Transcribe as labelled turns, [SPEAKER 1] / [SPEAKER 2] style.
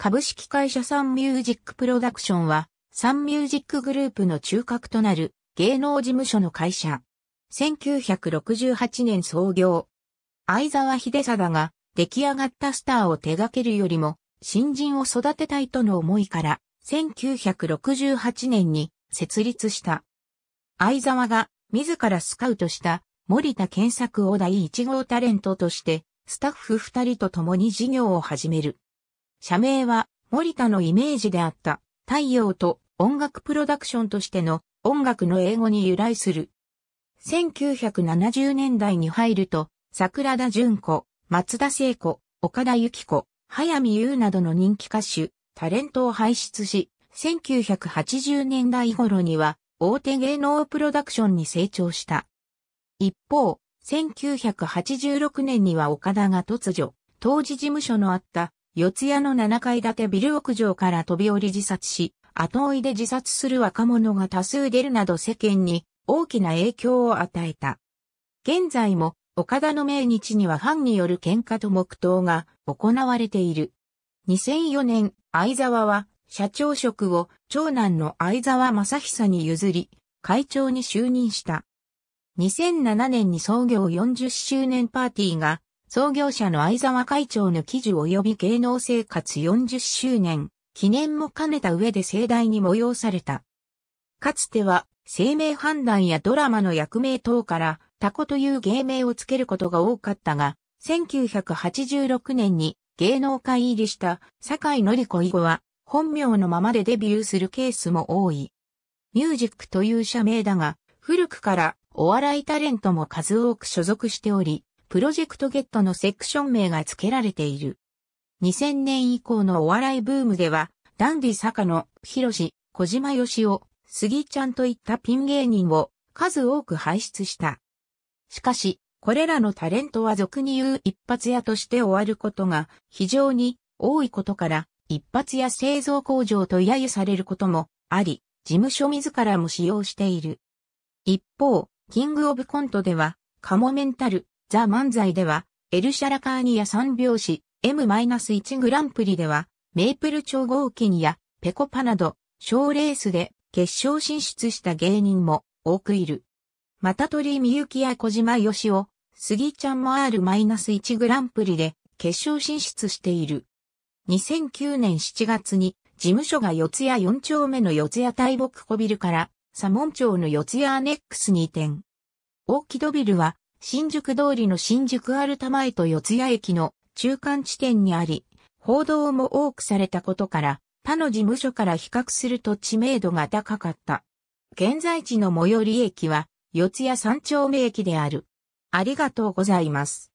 [SPEAKER 1] 株式会社サンミュージックプロダクションは、サンミュージックグループの中核となる芸能事務所の会社。1968年創業。相沢秀貞が出来上がったスターを手掛けるよりも、新人を育てたいとの思いから、1968年に設立した。相沢が自らスカウトした森田健作を第1号タレントとして、スタッフ二人と共に事業を始める。社名は森田のイメージであった太陽と音楽プロダクションとしての音楽の英語に由来する。1970年代に入ると、桜田淳子、松田聖子、岡田由紀子、早見優などの人気歌手、タレントを輩出し、1980年代頃には大手芸能プロダクションに成長した。一方、1986年には岡田が突如、当時事務所のあった四谷の7階建てビル屋上から飛び降り自殺し、後追いで自殺する若者が多数出るなど世間に大きな影響を与えた。現在も岡田の命日にはファンによる喧嘩と黙祷が行われている。2004年、相沢は社長職を長男の相沢正久に譲り、会長に就任した。2007年に創業40周年パーティーが創業者の相沢会長の記事及び芸能生活40周年、記念も兼ねた上で盛大に催された。かつては、生命判断やドラマの役名等から、タコという芸名をつけることが多かったが、1986年に芸能界入りした坂井紀子以後は、本名のままでデビューするケースも多い。ミュージックという社名だが、古くからお笑いタレントも数多く所属しており、プロジェクトゲットのセクション名が付けられている。2000年以降のお笑いブームでは、ダンディ坂野、ヒロシ、小島よしお、杉ちゃんといったピン芸人を数多く輩出した。しかし、これらのタレントは俗に言う一発屋として終わることが非常に多いことから、一発屋製造工場と揶揄されることもあり、事務所自らも使用している。一方、キングオブコントでは、カモメンタル、ザ・漫才では、エルシャラカーニア三拍子、M-1 グランプリでは、メープル超合金やペコパなど、賞レースで決勝進出した芸人も多くいる。また鳥みゆきや小島よしお、杉ちゃんも R-1 グランプリで決勝進出している。2009年7月に事務所が四谷四丁目の四谷大木小ビルから左門町の四谷アネックスに移転。大木戸ビルは新宿通りの新宿アルタ前と四ツ谷駅の中間地点にあり、報道も多くされたことから、他の事務所から比較すると知名度が高かった。現在地の最寄り駅は、四谷三丁目駅である。ありがとうございます。